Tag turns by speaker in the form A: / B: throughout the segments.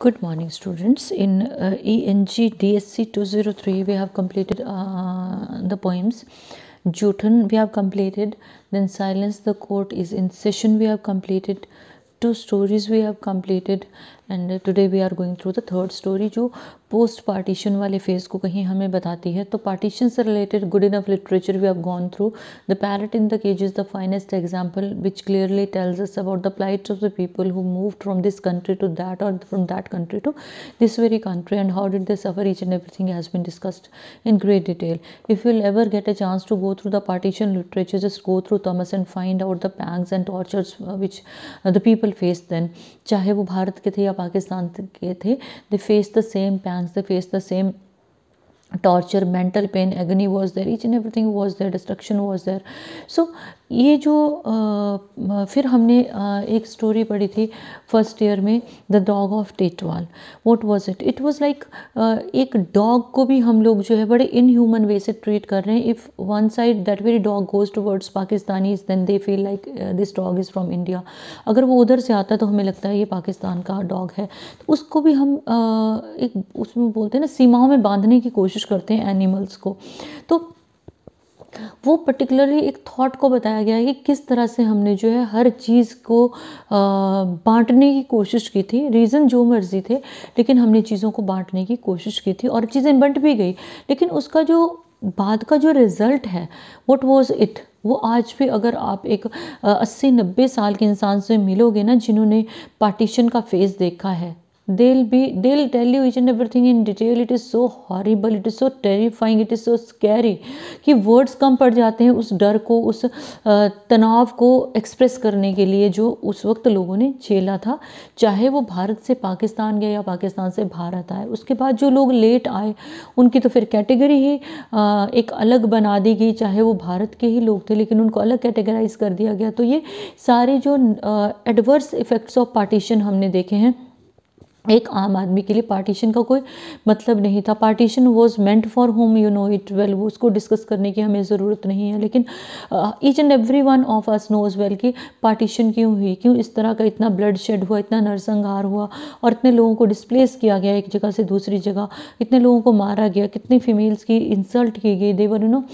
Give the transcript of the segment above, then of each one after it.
A: Good morning students. In uh, ENG DSC 203 we have completed uh, the poems. Jutun we have completed. Then Silence the Court is in session we have completed. Two stories we have completed and uh, today we are going through the third story post partition वाले phase को कहीं हमें बताती है तो partition से related good enough literature we have gone through the parrot in the cage is the finest example which clearly tells us about the plight of the people who move from this country to that और from that country to this very country and how did the suffer each and everything has been discussed in great detail if you ever get a chance to go through the partition literature just go through Thomas and find out the pangs and tortures which the people face then चाहे वो भारत के थे या पाकिस्तान के थे they face the same pang they faced the same torture mental pain agony was there each and everything was there destruction was there so ये जो फिर हमने एक स्टोरी पढ़ी थी फर्स्ट ईयर में the dog of Tetwal what was it it was like एक dog को भी हम लोग जो है बड़े इनह्यूमन वे से ट्रीट कर रहे हैं if one side that very dog goes towards Pakistanis then they feel like this dog is from India अगर वो उधर से आता है तो हमें लगता है ये पाकिस्तान का डॉग है तो उसको भी हम आ, एक उसमें बोलते हैं ना सीमाओं में बांधने की कोशिश करते हैं एनिमल्स को तो वो पर्टिकुलरली एक थॉट को बताया गया है कि किस तरह से हमने जो है हर चीज़ को बांटने की कोशिश की थी रीज़न जो मर्ज़ी थे लेकिन हमने चीज़ों को बांटने की कोशिश की थी और चीज़ें बंट भी गई लेकिन उसका जो बाद का जो रिज़ल्ट है वट वॉज़ इट वो आज भी अगर आप एक अस्सी नब्बे साल के इंसान से मिलोगे ना जिन्होंने पार्टीशन का फेज़ देखा है they'll be they'll tell you each and everything in detail it is so horrible it is so terrifying it is so scary कि words कम पड़ जाते हैं उस डर को उस तनाव को एक्सप्रेस करने के लिए जो उस वक्त लोगों ने झेला था चाहे वो भारत से पाकिस्तान गए या पाकिस्तान से भारत आए उसके बाद जो लोग लेट आए उनकी तो फिर कैटेगरी ही एक अलग बना दी गई चाहे वो भारत के ही लोग थे लेकिन उनको अलग कैटेगराइज कर दिया गया तो ये सारे जो एडवर्स इफ़ेक्ट्स ऑफ पार्टीशन हमने देखे हैं एक आम आदमी के लिए पार्टीशन का कोई मतलब नहीं था partition was meant for whom you know it well वो उसको डिस्कस करने की हमें ज़रूरत नहीं है लेकिन each and every one of us knows well कि पार्टीशन क्यों हुई क्यों इस तरह का इतना ब्लड शेड हुआ इतना नरसंहार हुआ और इतने लोगों को डिस्प्लेस किया गया एक जगह से दूसरी जगह इतने लोगों को मारा गया कितनी फीमेल्स की इंसल्ट की गई देवर यू नो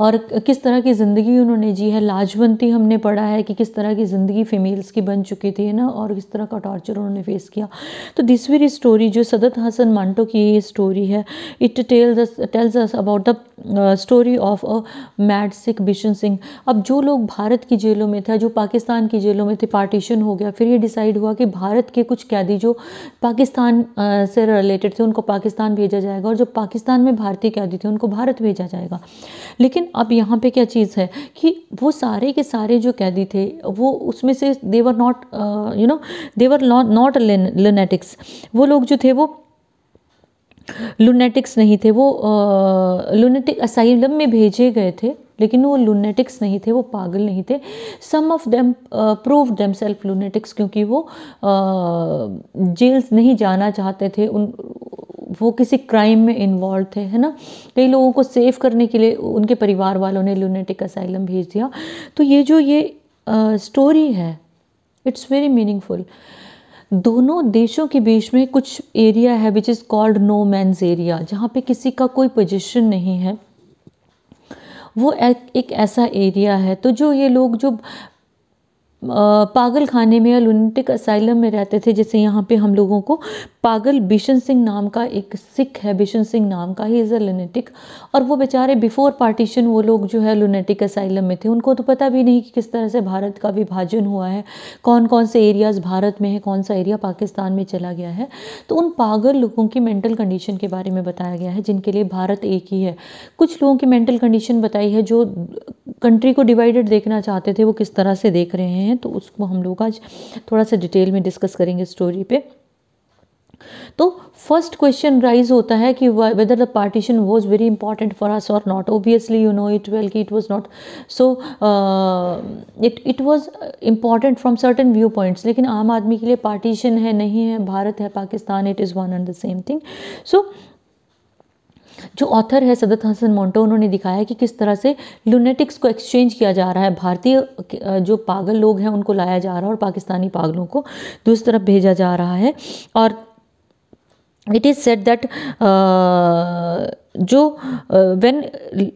A: और किस तरह की ज़िंदगी उन्होंने जी है लाजवंती हमने पढ़ा है कि किस तरह की ज़िंदगी फीमेल्स की बन चुकी थी ना और किस तरह का टॉर्चर उन्होंने फेस किया तो दिस वेरी स्टोरी जो सदत हसन मांटो की ये स्टोरी है it tells tells us about the story of a mad Sikh Bishan Singh अब जो लोग भारत की जेलों में था जो पाकिस्तान की जेलों में थे पार्टीशन हो गया फिर ये डिसाइड हुआ कि भारत के कुछ कैदी जो पाकिस्तान uh, से रिलेटेड थे उनको पाकिस्तान भेजा जाएगा और जो पाकिस्तान में भारतीय कैदी थे उनको भारत भेजा जाएगा लेकिन अब यहाँ पे क्या चीज़ है कि वो सारे के सारे जो कैदी थे वो उसमें से they were not you know they were not lunatics वो लोग जो थे वो लुनेटिक्स नहीं थे वो लुनेटिक uh, असाइलम में भेजे गए थे लेकिन वो लूनेटिक्स नहीं थे वो पागल नहीं थे some of them prove themselves lunatics क्योंकि वो जेल्स uh, नहीं जाना चाहते थे उन वो किसी क्राइम में इन्वॉल्व थे है ना कई लोगों को सेव करने के लिए उनके परिवार वालों ने लूनेटिक असाइलम भेज दिया तो ये जो ये स्टोरी है इट्स वेरी मीनिंगफुल दोनों देशों के बीच में कुछ एरिया है which is called no man's area जहाँ पे किसी का कोई पोजिशन नहीं है वो एक ऐसा एरिया है तो जो ये लोग जो पागल खाने में या लुनेटिक असाइलम में रहते थे जैसे यहाँ पे हम लोगों को पागल बिशन सिंह नाम का एक सिख है बिशन सिंह नाम का ही इज़ अ लुनेटिक और वो बेचारे बिफोर पार्टीशन वो लोग जो है लुनेटिक असाइलम में थे उनको तो पता भी नहीं कि किस तरह से भारत का विभाजन हुआ है कौन कौन से एरियाज़ भारत में है कौन सा एरिया पाकिस्तान में चला गया है तो उन पागल लोगों की मेंटल कंडीशन के बारे में बताया गया है जिनके लिए भारत एक ही है कुछ लोगों की मेंटल कंडीशन बताई है जो कंट्री को डिवाइडेड देखना चाहते थे वो किस तरह से देख रहे हैं हैं तो उसको हम लोग आज थोड़ा सा डिटेल में डिस्कस करेंगे स्टोरी पे तो फर्स्ट क्वेश्चन राइज होता है कि whether the partition was very important for us और not obviously you know it well कि it was not so it it was important from certain view points लेकिन आम आदमी के लिए पार्टीशन है नहीं है भारत है Pakistan it is one and the same thing so जो ऑथर है सदत हसन मोंटो उन्होंने दिखाया कि किस तरह से लूनेटिक्स को एक्सचेंज किया जा रहा है भारतीय जो पागल लोग हैं उनको लाया जा रहा है और पाकिस्तानी पागलों को दूसरी तरफ भेजा जा रहा है और इट इज सेट दैट जो when uh,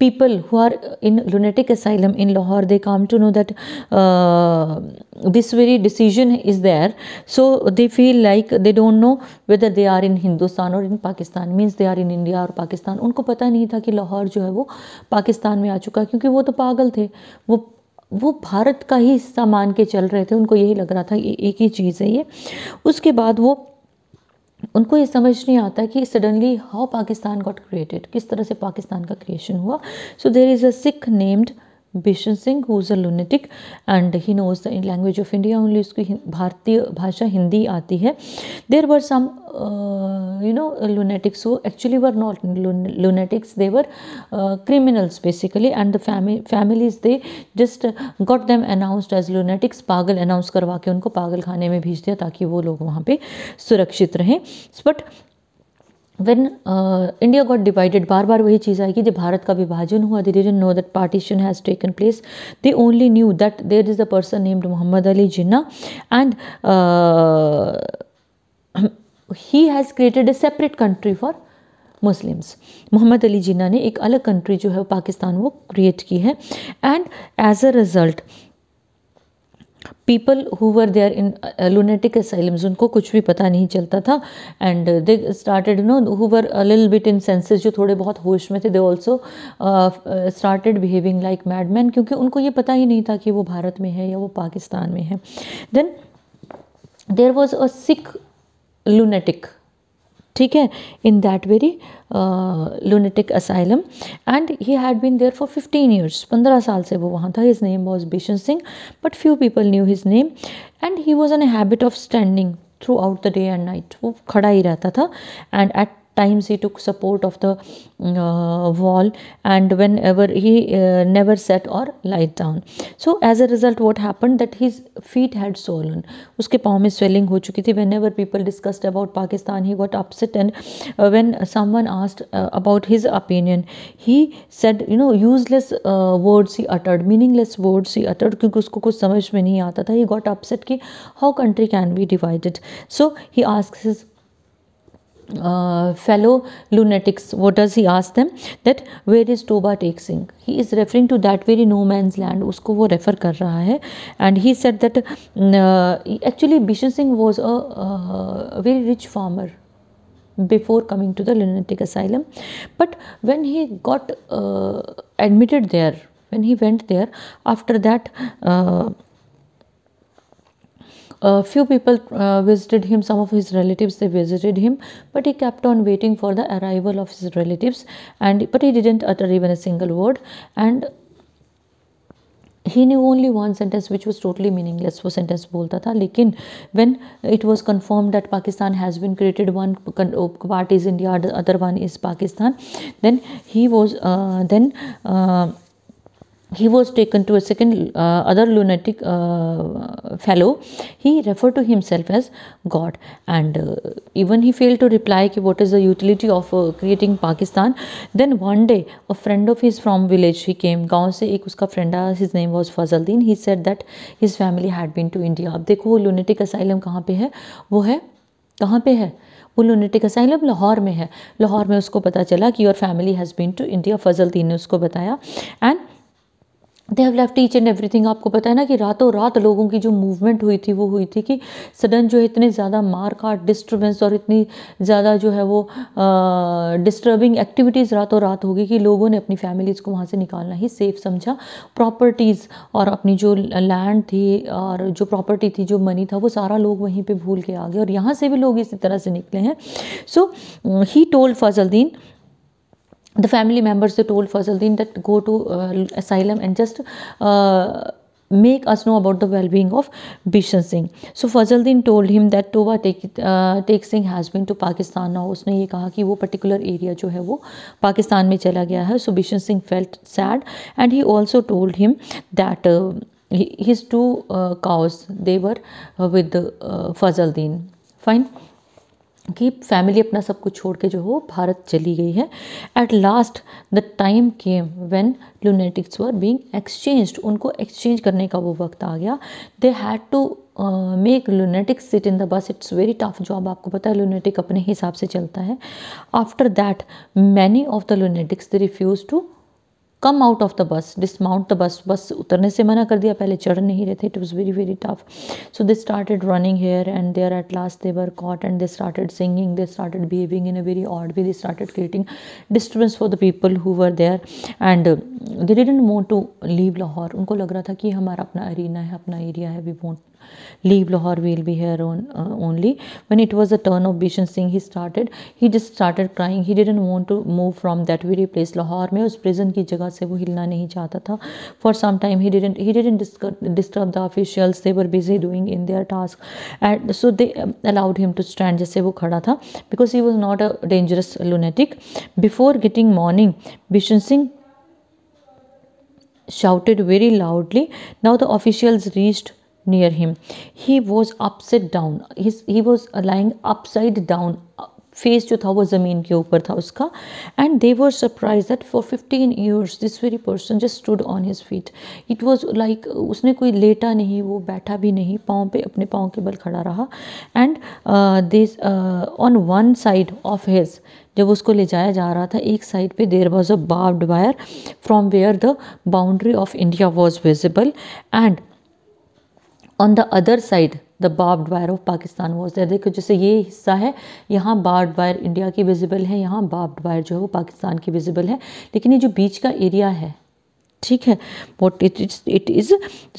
A: people who are in lunatic asylum in Lahore they come to know that this very decision is there so they feel like they don't know whether they are in Hindustan और in Pakistan means they are in India और पाकिस्तान उनको पता नहीं था कि लाहौर जो है वो पाकिस्तान में आ चुका है क्योंकि वो तो पागल थे वो वो भारत का ही हिस्सा मान के चल रहे थे उनको यही लग रहा था ये एक ही चीज़ है ये उसके बाद वो उनको ये समझ नहीं आता कि suddenly how Pakistan got created किस तरह से पाकिस्तान का क्रिएशन हुआ so there is a Sikh named Bishan Singh who is a lunatic and he knows the language of India only उसकी भारतीय भाषा हिंदी आती है there were some you know uh, lunatics वो actually were not lun they were criminals basically and the family families they just got them them as as पागल announce करवा के उनको पागल खाने में भेज दिया ताकि वो लोग वहाँ पे सुरक्षित रहें but when India got divided बार बार वही चीज़ आएगी जब भारत का विभाजन हुआ दे डिजन know that partition has taken place they only knew that there is the person named Mohammad Ali Jinnah and he has created a separate country for Muslims Mohammad Ali Jinnah ने एक अलग कंट्री जो है पाकिस्तान वो क्रिएट की है and as a result people who were there in lunatic asylums उनको कुछ भी पता नहीं चलता था and they started no who were लिल बिट इन सेंसेस जो थोड़े बहुत होश में थे they also started behaving like madman क्योंकि उनको ये पता ही नहीं था कि वो भारत में है या वो पाकिस्तान में है then there was a Sikh lunatic ठीक है in that very lunatic asylum and he had been there for fifteen years पंद्रह साल से वो वहाँ था his name was Bishan Singh but few people knew his name and he was an habit of standing throughout the day and night वो खड़ा ही रहता था and at times he took support of the uh, wall and whenever he uh, never sat or lied down so as a result what happened that his feet had swollen uske paon mein swelling ho chuki thi whenever people discussed about pakistan he got upset and uh, when someone asked uh, about his opinion he said you know useless uh, words he uttered meaningless words he uttered kyunki usko kuch samajh mein nahi aata tha he got upset ki how country can be divided so he asks his uh, fellow lunatics what does he ask them that where is toba taking he is referring to that very no man's land usko wo refer kar raha hai and he said that mm, uh, actually bishan singh was a, uh, a very rich farmer before coming to the lunatic asylum but when he got uh, admitted there when he went there after that uh, a few people uh, visited him some of his relatives they visited him but he kept on waiting for the arrival of his relatives and but he didn't utter even a single word and he knew only one sentence which was totally meaningless was sentence bolta tha lekin when it was confirmed that pakistan has been created one oh, part is india the other one is pakistan then he was uh, then uh, he was taken to a second uh, other lunatic uh, fellow he referred to himself as god and uh, even he failed to reply ki, what is the utility of uh, creating pakistan then one day a friend of his from village he came gaon se ek uska friend aaya his name was fazaldin he said that his family had been to india ab dekho lunatic asylum kahan pe hai wo hai kahan pe hai वो lunatic asylum Lahore में है लाहौर में उसको पता चला कि your family has been to India Fazal Din ने उसको बताया and they have left each and thing आपको पता है ना कि रातों रात लोगों की जो मूवमेंट हुई थी वो हुई थी कि सडन जो है इतने ज़्यादा मार काट डिस्टर्बेंस और इतनी ज़्यादा जो है वो डिस्टर्बिंग एक्टिविटीज़ रातों रात होगी कि लोगों ने अपनी फैमिलीज़ को वहाँ से निकालना ही सेफ समझा प्रॉपर्टीज़ और अपनी जो लैंड थी और जो प्रॉपर्टी थी जो मनी था वो सारा लोग वहीं पर भूल के आ गए और यहाँ से भी लोग इसी तरह से निकले हैं so he told Fazaldin the family members they told Fazluddin that go to uh, asylum and just uh, make us know about the well-being of Bishan Singh. So Fazluddin told him that Toba Tek, uh, Singh has been to Pakistan now. उसने ये कहा कि वो particular area जो है वो पाकिस्तान में So Bishan Singh felt sad and he also told him that uh, his two uh, cows they were uh, with uh, Fazluddin. Fine. कि फैमिली अपना सब कुछ छोड़ के जो हो भारत चली गई है at last the time came when lunatics were being exchanged उनको एक्सचेंज करने का वो वक्त आ गया they had to make lunatic sit in the bus it's very tough job आपको पता है लूनेटिक अपने हिसाब से चलता है after that many of the lunatics they refuse to come out of the bus dismount the bus bus उतरने से मना कर दिया पहले चढ़ नहीं रहे थे it was very very tough so they started running here and there at last they were caught and they started singing they started behaving in a very odd way they started creating disturbance for the people who were there and they didn't want to leave Lahore उनको लग रहा था कि हमारा अपना arena है अपना area है we want leave Lahore, we'll be here on, uh, only. When it was a turn of Bishan Singh, he started, he just started crying. He didn't want to move from that very place. Lahore mein us prison ki jagah se wo hilna nahi chahta tha For some time he didn't he didn't disturb the officials. They were busy doing in their task, and so they allowed him to stand. jaise wo khada tha because he was not a dangerous lunatic. Before getting morning, Bishan Singh shouted very loudly. Now the officials reached near him. He was upside down. His, he was lying upside down. Face uh, जो था वो ज़मीन के ऊपर था उसका and they were surprise that for fifteen years this very person just stood on his feet it was like उसने कोई लेटा नहीं वो बैठा भी नहीं पाँव पे अपने पाँव के बल खड़ा रहा and this on one side of his जब उसको ले जाया जा रहा था एक साइड पे there was a barbed wire from where the boundary of India was visible and on the other side the barbed wire of Pakistan was there देखो जैसे ये हिस्सा है यहाँ बार्ब्ड वायर इंडिया की विजिबल है यहाँ बार्ब्ड वायर जो है वो पाकिस्तान की विजिबल है लेकिन ये जो बीच का एरिया है ठीक है what it is it is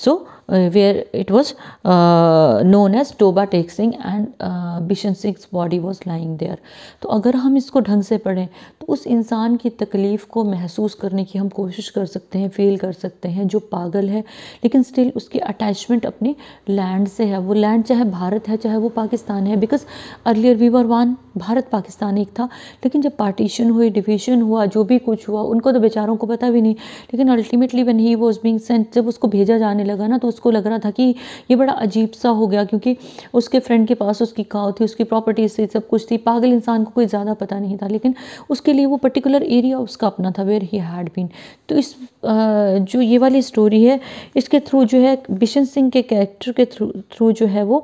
A: so uh, where it was uh, known as Toba Tek Singh and uh, Bishan Singh's body was lying there. तो अगर हम इसको ढंग से पढ़ें तो उस इंसान की तकलीफ़ को महसूस करने की हम कोशिश कर सकते हैं फील कर सकते हैं जो पागल है लेकिन स्टिल उसकी अटैचमेंट अपनी लैंड से है वो लैंड चाहे भारत है चाहे वो पाकिस्तान है because earlier we were one Bharat Pakistan एक था लेकिन जब पार्टीशन हुई डिवीजन हुआ जो भी कुछ हुआ उनको तो बेचारों को पता भी नहीं लेकिन अल्टीमेटली वन ही वॉज बिंग सेंट जब उसको भेजा जाने लगा ना तो उसको लग रहा था कि ये बड़ा अजीब सा हो गया क्योंकि उसके फ्रेंड के पास उसकी काव थी उसकी प्रॉपर्टीज थी सब कुछ थी पागल इंसान को कोई ज़्यादा पता नहीं था लेकिन उसके लिए वो पर्टिकुलर एरिया उसका अपना था वेयर ही हैड बीन तो इस जो ये वाली स्टोरी है इसके थ्रू जो है बिशन सिंह के कैरेक्टर के थ्रू थ्रू जो है वो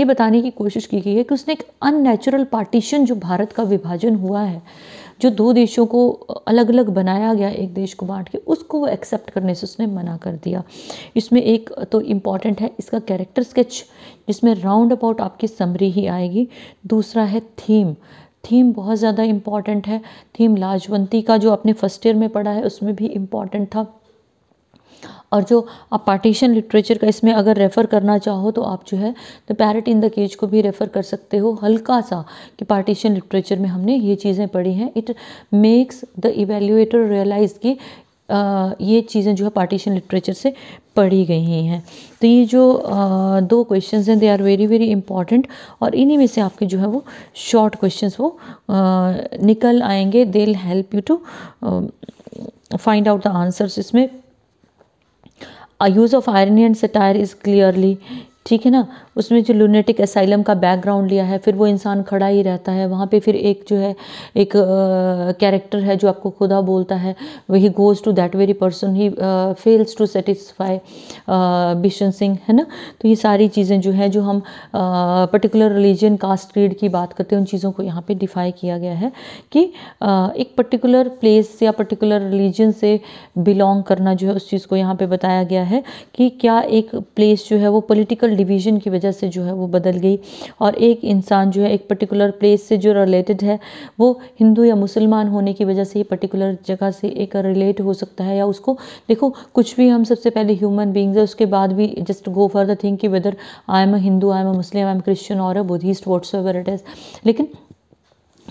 A: ये बताने की कोशिश की गई है कि उसने एक अननेचुरल पार्टीशन जो भारत का विभाजन हुआ है जो दो देशों को अलग अलग बनाया गया एक देश को बांट के उसको वो एक्सेप्ट करने से उसने मना कर दिया इसमें एक तो इम्पॉर्टेंट है इसका कैरेक्टर स्केच जिसमें राउंड अबाउट आपकी समरी ही आएगी दूसरा है थीम थीम बहुत ज़्यादा इम्पॉर्टेंट है थीम लाजवंती का जो आपने फर्स्ट ईयर में पढ़ा है उसमें भी इम्पॉर्टेंट था और जो आप पार्टीशन लिटरेचर का इसमें अगर रेफ़र करना चाहो तो आप जो है the parrot in the cage को भी रेफ़र कर सकते हो हल्का सा कि पार्टीशन लिटरेचर में हमने ये चीज़ें पढ़ी हैं it makes the evaluator realise कि आ, ये चीज़ें जो है पार्टीशन लिटरेचर से पढ़ी गई हैं तो ये जो आ, दो क्वेश्चन हैं they are very very important और इन्हीं में से आपके जो है वो शॉर्ट क्वेश्चन वो आ, निकल आएंगे they help you to find out the answers इसमें a use of irony and satire is clearly ठीक है ना उसमें जो लूनेटिक असाइलम का बैकग्राउंड लिया है फिर वो इंसान खड़ा ही रहता है वहाँ पे फिर एक जो है एक कैरेक्टर है जो आपको खुदा बोलता है वही goes to that very person ही fails to satisfy Bishan Singh है ना तो ये सारी चीज़ें जो है जो हम पर्टिकुलर रिलीजन कास्ट क्रीड की बात करते हैं उन चीज़ों को यहाँ पर डिफाई किया गया है कि uh, एक पर्टिकुलर प्लेस या पर्टिकुलर रिलीजन से बिलोंग करना जो है उस चीज़ को यहाँ पर बताया गया है कि क्या एक प्लेस जो है वो पोलिटिकल डिवीज़न की वजह से जो है वो बदल गई और एक इंसान जो है एक पर्टिकुलर प्लेस से जो रिलेटेड है वो हिंदू या मुसलमान होने की वजह से पर्टिकुलर जगह से एक रिलेट हो सकता है या उसको देखो कुछ भी हम सबसे पहले ह्यूमन बींग्स है उसके बाद भी just go for the thing कि whether I am a Hindu I am a Muslim I am Christian or a Buddhist whatsoever it is लेकिन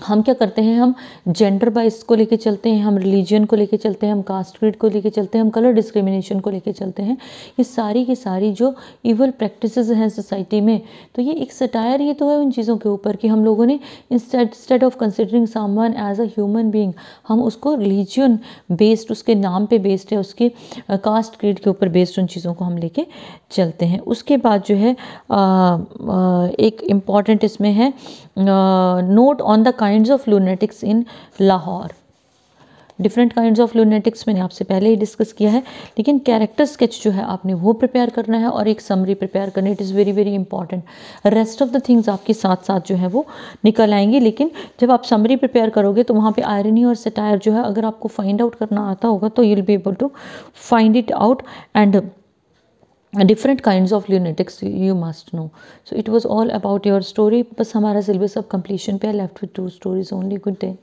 A: हम क्या करते हैं हम जेंडर बाइस को लेके चलते हैं हम रिलीजन को लेके चलते हैं हम कास्ट क्रीड को लेके चलते हैं हम कलर डिस्क्रिमिनेशन को लेके चलते हैं ये सारी की सारी जो इवल प्रैक्टिसेस हैं सोसाइटी में तो ये एक सटायर ही तो है उन चीज़ों के ऊपर कि हम लोगों ने इंस्टेड ऑफ कंसिडरिंग सामान एज अ ह्यूमन बींग हम उसको रिलीजन बेस्ड उसके नाम पर बेस्ड है उसके कास्ट क्रीड के ऊपर बेस्ड उन चीज़ों को हम लेके चलते हैं उसके बाद जो है आ, आ, एक इम्पॉर्टेंट इसमें है note on the kind of lunatics in Lahore different kind of lunatics मैंने आपसे पहले ही डिस्कस किया है लेकिन कैरेक्टर स्केच जो है आपने वो प्रिपेयर करना है और एक समरी प्रिपेयर करनी it is very very important rest of the things आपके साथ साथ जो है वो निकल आएंगी लेकिन जब आप समरी प्रिपेयर करोगे तो वहाँ पर आयरनी और सटायर जो है अगर आपको फाइंड आउट करना आता होगा तो you'll be able to find it out and different kind of lunatics you must know so it was all about your story बस हमारा सिलेबस अब कम्प्लीशन पे left with two stories only good day